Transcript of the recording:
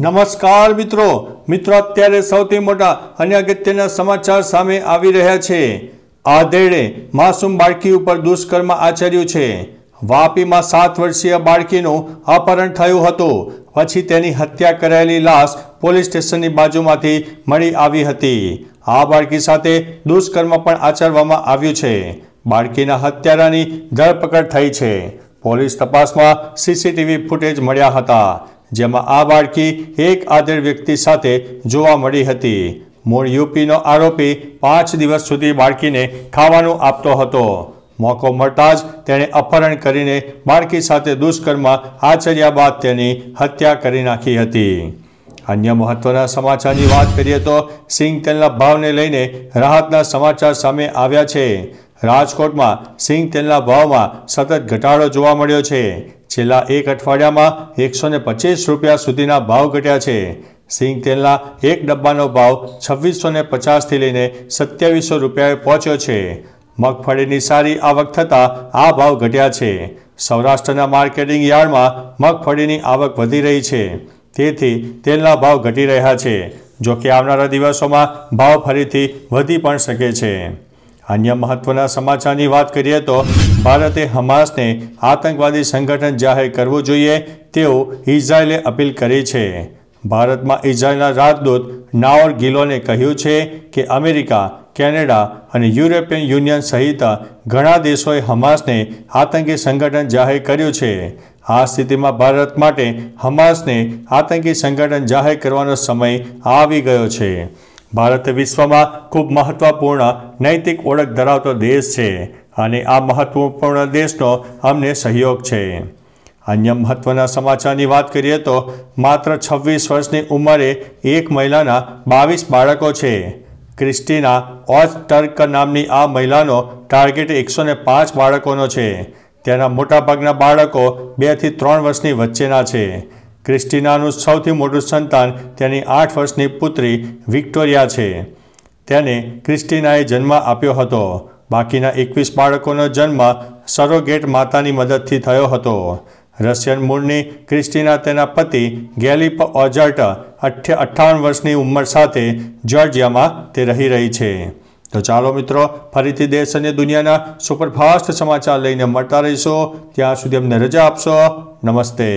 નમસ્કાર મિત્રો મિત્રો અત્યારે સૌથી મોટા અને અગત્યના સમાચાર સામે આવી રહ્યા છે આધેડે માસૂમ બાળકી ઉપર દુષ્કર્મ આચર્યું છે વાપીમાં સાત વર્ષીય બાળકીનું અપહરણ થયું હતું પછી તેની હત્યા કરાયેલી લાશ પોલીસ સ્ટેશનની બાજુમાંથી મળી આવી હતી આ બાળકી સાથે દુષ્કર્મ પણ આચરવામાં આવ્યું છે બાળકીના હત્યારાની ધરપકડ થઈ છે પોલીસ તપાસમાં સીસીટીવી ફૂટેજ મળ્યા હતા જેમાં આ બાળકી એક આધેડ વ્યક્તિ સાથે જોવા મળી હતી મૂળ યુપીનો આરોપી પાંચ દિવસ સુધી બાળકીને ખાવાનું આપતો હતો મોકો મળતા જ તેણે અપહરણ કરીને બાળકી સાથે દુષ્કર્મ આચર્યા બાદ તેની હત્યા કરી નાખી હતી અન્ય મહત્વના સમાચારની વાત કરીએ તો સિંગ તેલના ભાવને લઈને રાહતના સમાચાર સામે આવ્યા છે રાજકોટમાં સિંગ તેલના ભાવમાં સતત ઘટાડો જોવા મળ્યો છે છેલ્લા એક અઠવાડિયામાં એકસો ને પચીસ રૂપિયા સુધીના ભાવ ઘટ્યા છે સિંગ તેલના એક ડબ્બાનો ભાવ છવ્વીસો ને પચાસથી લઈને સત્યાવીસો રૂપિયાએ પહોંચ્યો છે મગફળીની સારી આવક થતાં આ ભાવ ઘટ્યા છે સૌરાષ્ટ્રના માર્કેટિંગ યાર્ડમાં મગફળીની આવક વધી રહી છે તેથી તેલના ભાવ ઘટી રહ્યા છે જોકે આવનારા દિવસોમાં ભાવ ફરીથી વધી પણ શકે છે અન્ય મહત્વના સમાચારની વાત કરીએ તો ભારતે હમાસને આતંકવાદી સંગઠન જાહેર કરવું જોઈએ તેઓ ઇઝરાયેલે અપીલ કરી છે ભારતમાં ઇઝરાયેલના રાજદૂત નાઓર ગિલોને કહ્યું છે કે અમેરિકા કેનેડા અને યુરોપિયન યુનિયન સહિત ઘણા દેશોએ હમાસને આતંકી સંગઠન જાહેર કર્યું છે આ સ્થિતિમાં ભારત માટે હમાસને આતંકી સંગઠન જાહેર કરવાનો સમય આવી ગયો છે ભારત વિશ્વમાં ખૂબ મહત્વપૂર્ણ નૈતિક ઓળખ ધરાવતો દેશ છે અને આ મહત્વપૂર્ણ દેશનો અમને સહયોગ છે અન્ય મહત્વના સમાચારની વાત કરીએ તો માત્ર છવ્વીસ વર્ષની ઉંમરે એક મહિલાના બાવીસ બાળકો છે ક્રિસ્ટીના ઓજ ટર્ક નામની આ મહિલાનો ટાર્ગેટ એકસો પાંચ બાળકોનો છે તેના મોટાભાગના બાળકો બેથી ત્રણ વર્ષની વચ્ચેના છે ક્રિસ્ટિનાનું સૌથી મોટું સંતાન તેની આઠ વર્ષની પુત્રી વિક્ટોરિયા છે તેને ક્રિસ્ટિનાએ જન્મ આપ્યો હતો બાકીના એકવીસ બાળકોનો જન્મ સરોગેટ માતાની મદદથી થયો હતો રશિયન મૂળની ક્રિસ્ટિના તેના પતિ ગેલિપ ઓજર્ટ અઠ્ઠાવન વર્ષની ઉંમર સાથે જ્યોર્જિયામાં તે રહી રહી છે તો ચાલો મિત્રો ફરીથી દેશ અને દુનિયાના સુપરફાસ્ટ સમાચાર લઈને મળતા રહીશો ત્યાં સુધી અમને રજા આપશો નમસ્તે